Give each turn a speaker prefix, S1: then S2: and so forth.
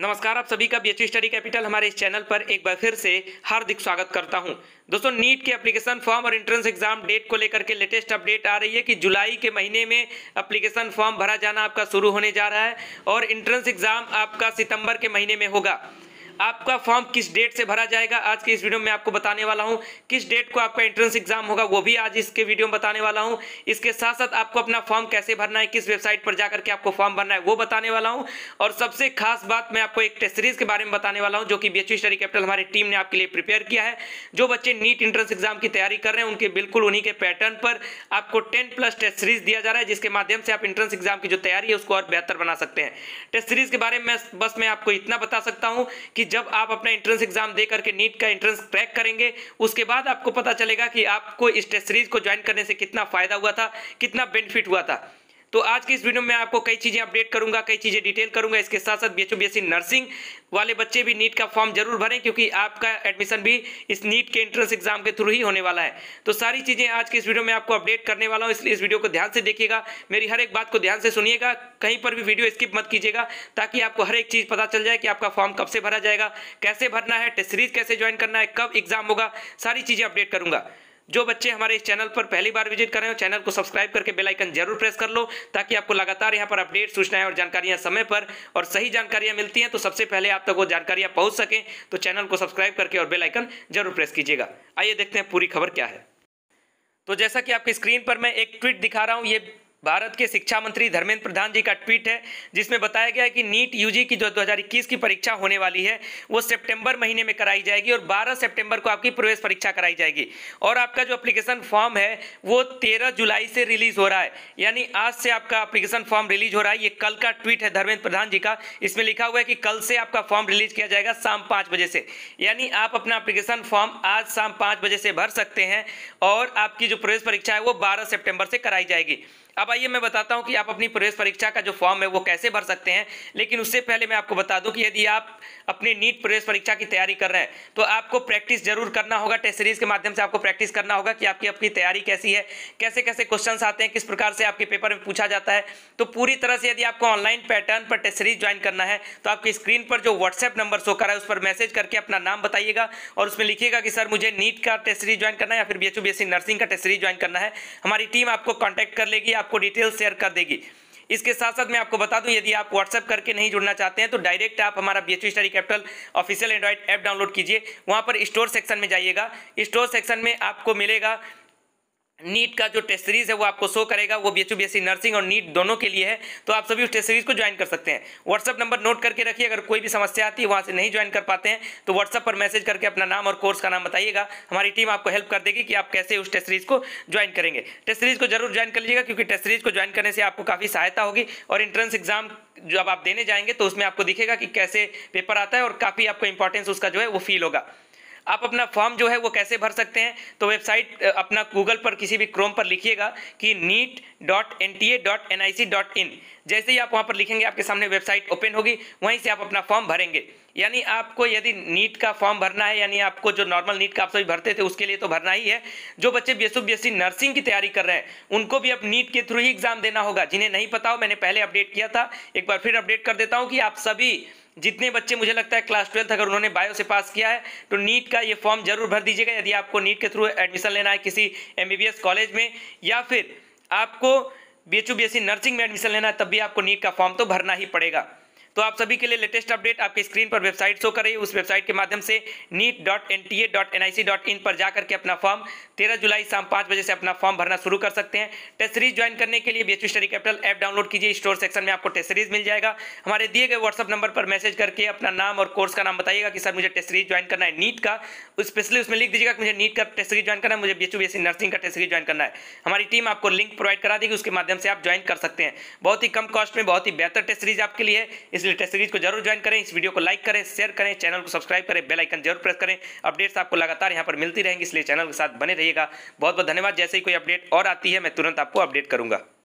S1: नमस्कार आप सभी का बी एच स्टडी कैपिटल हमारे इस चैनल पर एक बार फिर से हार्दिक स्वागत करता हूं दोस्तों नीट के एप्लीकेशन फॉर्म और एंट्रेंस एग्जाम डेट को लेकर के लेटेस्ट अपडेट आ रही है कि जुलाई के महीने में एप्लीकेशन फॉर्म भरा जाना आपका शुरू होने जा रहा है और एंट्रेंस एग्जाम आपका सितंबर के महीने में होगा आपका फॉर्म किस डेट से भरा जाएगा आज के इस वीडियो में आपको बताने वाला हूँ किस डेट को आपका एंट्रेंस एग्जाम होगा वो भी आज इसके वीडियो में बताने वाला हूँ इसके साथ साथ आपको अपना फॉर्म कैसे भरना है किस वेबसाइट पर जाकर के आपको फॉर्म भरना है वो बताने वाला हूँ और सबसे खास बात मैं आपको एक टेस्ट सीरीज के बारे में बताने वाला हूँ जो कि बी स्टडी कैपिटल हमारी टीम ने आपके लिए प्रिपेयर किया है जो बच्चे नीट एंट्रेंस एग्जाम की तैयारी कर रहे हैं उनके बिल्कुल उन्हीं के पैटर्न पर आपको टेन प्लस टेस्ट सीरीज दिया जा रहा है जिसके माध्यम से आप एंट्रेंस एग्जाम की जो तैयारी है उसको और बेहतर बना सकते हैं टेस्ट सीरीज के बारे में बस मैं आपको इतना बता सकता हूँ कि जब आप अपना एंट्रेंस एग्जाम दे करके नीट का एंट्रेंस क्रैक करेंगे उसके बाद आपको पता चलेगा कि आपको इस टेस्ट सीरीज को ज्वाइन करने से कितना फायदा हुआ था कितना बेनिफिट हुआ था तो आज की इस वीडियो में आपको कई चीज़ें अपडेट करूंगा कई चीज़ें डिटेल करूंगा इसके साथ साथ बी एच बीएससी नर्सिंग वाले बच्चे भी नीट का फॉर्म जरूर भरें क्योंकि आपका एडमिशन भी इस नीट के एंट्रेंस एग्जाम के थ्रू ही होने वाला है तो सारी चीज़ें आज की इस वीडियो में आपको अपडेट करने वाला हूँ इसलिए इस वीडियो को ध्यान से देखिएगा मेरी हर एक बात को ध्यान से सुनिएगा कहीं पर भी वीडियो स्किप मत कीजिएगा ताकि आपको हर एक चीज़ पता चल जाए कि आपका फॉर्म कब से भरा जाएगा कैसे भरना है टेस्ट सीरीज कैसे ज्वाइन करना है कब एग्जाम होगा सारी चीज़ें अपडेट करूँगा जो बच्चे हमारे इस चैनल पर पहली बार विजिट कर रहे हो चैनल को सब्सक्राइब करके बेल आइकन जरूर प्रेस कर लो ताकि आपको लगातार यहाँ पर अपडेट सूचनाएं और जानकारियां समय पर और सही जानकारियां मिलती हैं तो सबसे पहले आप तक वो जानकारियां पहुंच सके तो चैनल को सब्सक्राइब करके और बेलाइकन जरूर प्रेस कीजिएगा आइए देखते हैं पूरी खबर क्या है तो जैसा कि आपकी स्क्रीन पर मैं एक ट्वीट दिखा रहा हूँ ये भारत के शिक्षा मंत्री धर्मेंद्र प्रधान जी का ट्वीट है जिसमें बताया गया है कि नीट यूजी की जो 2021 की परीक्षा होने वाली है वो सितंबर महीने में कराई जाएगी और 12 सितंबर को आपकी प्रवेश परीक्षा कराई जाएगी और आपका जो अप्लीकेशन फॉर्म है वो 13 जुलाई से रिलीज हो रहा है यानी आज से आपका अप्लीकेशन फॉर्म रिलीज हो रहा है ये कल का ट्वीट है धर्मेंद्र प्रधान जी का इसमें लिखा हुआ है कि कल से आपका फॉर्म रिलीज किया जाएगा शाम पाँच बजे से यानी आप अपना अप्लीकेशन फॉर्म आज शाम पाँच बजे से भर सकते हैं और आपकी जो प्रवेश परीक्षा है वो बारह सेप्टेम्बर से कराई जाएगी अब आइए मैं बताता हूं कि आप अपनी प्रवेश परीक्षा का जो फॉर्म है वो कैसे भर सकते हैं लेकिन उससे पहले मैं आपको बता दूं कि यदि आप अपनी नीट प्रवेश परीक्षा की तैयारी कर रहे हैं तो आपको प्रैक्टिस जरूर करना होगा टेस्ट सीरीज के माध्यम से आपको प्रैक्टिस करना होगा कि आपकी अपनी तैयारी कैसी है कैसे कैसे क्वेश्चन आते हैं किस प्रकार से आपके पेपर में पूछा जाता है तो पूरी तरह से यदि आपको ऑनलाइन पैटर्न पर टेस्ट सीरीज ज्वाइन करना है तो आपकी स्क्रीन पर जो व्हाट्सएप नंबर शो करा है उस पर मैसेज करके अपना नाम बताइएगा और उसमें लिखिएगा कि सर मुझे नीट का टेस्ट सीरीज ज्वाइन करना है या फिर बी एच नर्सिंग का टेस्ट सीरीज ज्वाइन करना है हमारी टीम आपको कॉन्टैक्ट कर लेगी आप आपको डिटेल शेयर कर देगी इसके साथ साथ मैं आपको बता दूं यदि आप व्हाट्सएप करके नहीं जुड़ना चाहते हैं तो डायरेक्ट आप हमारा B Study Capital official Android app download कीजिए वहां पर स्टोर सेक्शन में जाइएगा स्टोर सेक्शन में आपको मिलेगा नीट का जो टेस्ट सीरीज है वो आपको शो करेगा वो बी एच e नर्सिंग और नीट दोनों के लिए है तो आप सभी उस टेस्ट सीरीज को ज्वाइन कर सकते हैं व्हाट्सअप नंबर नोट करके रखिए अगर कोई भी समस्या आती है वहाँ से नहीं ज्वाइन कर पाते हैं तो व्हाट्सअप पर मैसेज करके अपना नाम और कोर्स का नाम बताइएगा हमारी टीम आपको हेल्प कर देगी कि आप कैसे उस टेस्ट सीरीज को ज्वाइन करेंगे टेस्ट सीरीज को जरूर ज्वाइन कर लीजिएगा क्योंकि टेस्ट सीरीज को ज्वाइन करने से आपको काफ़ी सहायता होगी और इंट्रेंस एग्जाम जब आप देने जाएंगे तो उसमें आपको दिखेगा कि कैसे पेपर आता है और काफ़ी आपको इंपॉर्टेंस उसका जो है वो फील होगा आप अपना फॉर्म जो है वो कैसे भर सकते हैं तो वेबसाइट अपना गूगल पर किसी भी क्रोम पर लिखिएगा कि NEET dot N T A dot N I C dot in जैसे ही आप वहाँ पर लिखेंगे आपके सामने वेबसाइट ओपन होगी वहीं से आप अपना फॉर्म भरेंगे यानी आपको यदि नीट का फॉर्म भरना है यानी आपको जो नॉर्मल नीट का आप सभी भरते थे उसके लिए तो भरना ही है जो बच्चे बी एस बीएससी नर्सिंग की तैयारी कर रहे हैं उनको भी अब नीट के थ्रू ही एग्जाम देना होगा जिन्हें नहीं पता हो मैंने पहले अपडेट किया था एक बार फिर अपडेट कर देता हूँ कि आप सभी जितने बच्चे मुझे लगता है क्लास ट्वेल्थ अगर उन्होंने बायो से पास किया है तो नीट का ये फॉर्म जरूर भर दीजिएगा यदि आपको नीट के थ्रू एडमिशन लेना है किसी एम कॉलेज में या फिर आपको बी एच नर्सिंग में एडमिशन लेना है तब भी आपको नीट का फॉर्म तो भरना ही पड़ेगा तो आप सभी के लिए लेटेस्ट अपडेट आपके स्क्रीन पर वेबसाइट शो कर रही है उस वेबसाइट के माध्यम से NEET dot N T A dot N I C dot in पर जाकर के अपना फॉर्म तेरह जुलाई शाम पाँच बजे से अपना फॉर्म भरना शुरू कर सकते हैं टेस्ट सीरीज ज्वाइन करने के लिए B H study capital app download कीजिए स्टोर सेक्शन में आपको टेस्ट सीरीज मिल जाएगा हमारे दिए गए व्हाट्सअप नंबर पर मैसेज करके अपना नाम और कोर्स का नाम बताइएगा कि सर मुझे टेस्ट सीरीज ज्वाइन करना है नीट का स्पेशली उसमें लिख दीजिएगा कि मुझे नीट का टेस्ट सीरीज ज्वाइन करना है मुझे बी एच नर्सिंग का टेस्ट सीरीज ज्वाइन करना है हमारी टीम आपको लिंक प्रोवाइड करा देगी उसके माध्यम से आप ज्वाइन कर सकते हैं बहुत ही कम कॉस्ट में बहुत ही बेहतर टेस्ट सीरीज आपके लिए इस इसलिए टेस्ट सीरीज को जरूर ज्वाइन करें इस वीडियो को लाइक करें शेयर करें चैनल को सब्सक्राइब करें बेल आइकन जरूर प्रेस करें अपडेट्स आपको लगातार यहाँ पर मिलती रहेंगी इसलिए चैनल के साथ बने रहिएगा बहुत बहुत धन्यवाद जैसे ही कोई अपडेट और आती है मैं तुरंत आपको अपडेट करूंगा